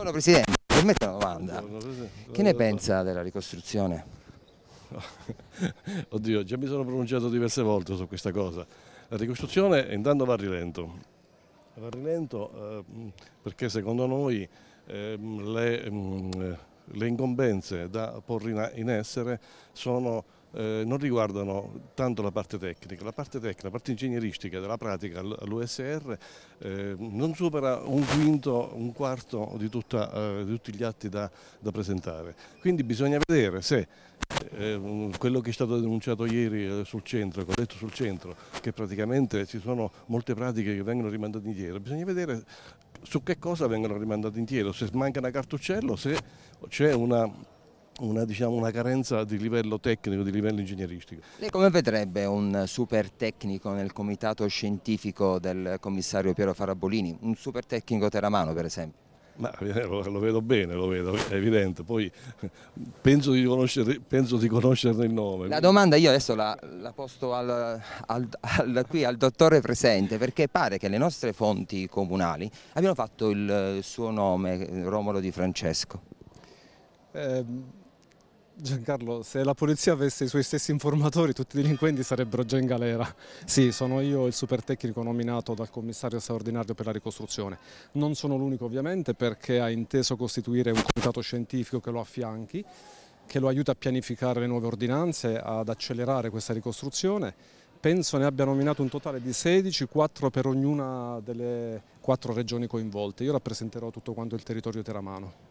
Buongiorno Presidente, permette una domanda. Che ne pensa della ricostruzione? Oddio, già mi sono pronunciato diverse volte su questa cosa. La ricostruzione intanto va a rilento, va a rilento eh, perché secondo noi eh, le, eh, le incombenze da porre in essere sono eh, non riguardano tanto la parte tecnica, la parte tecnica, la parte ingegneristica della pratica all'USR eh, non supera un quinto, un quarto di, tutta, eh, di tutti gli atti da, da, presentare. Quindi bisogna vedere se eh, eh, quello che è stato denunciato ieri eh, sul centro, che ho detto sul centro, che praticamente ci sono molte pratiche che vengono rimandate indietro, bisogna vedere su che cosa vengono rimandate indietro, se manca una cartuccella o se c'è una una, diciamo, una, carenza di livello tecnico, di livello ingegneristico. Lei come vedrebbe un super tecnico nel comitato scientifico del commissario Piero Farabolini, un super tecnico teramano per esempio? Ma eh, lo, vedo bene, lo vedo, è evidente, poi penso di, penso di conoscerne il nome. La domanda io adesso la, la posto al, al, al, qui al dottore presente, perché pare che le nostre fonti comunali abbiano fatto il suo nome, Romolo Di Francesco. Eh, Giancarlo, se la polizia avesse i suoi stessi informatori, tutti i delinquenti sarebbero già in galera. Sì, sono io il super tecnico nominato dal commissario straordinario per la ricostruzione. Non sono l'unico ovviamente perché ha inteso costituire un comitato scientifico che lo affianchi, che lo aiuta a pianificare le nuove ordinanze, ad accelerare questa ricostruzione penso ne abbia nominato un totale di 16, 4 per ognuna delle 4 regioni coinvolte. Io rappresenterò tutto quanto il territorio teramano.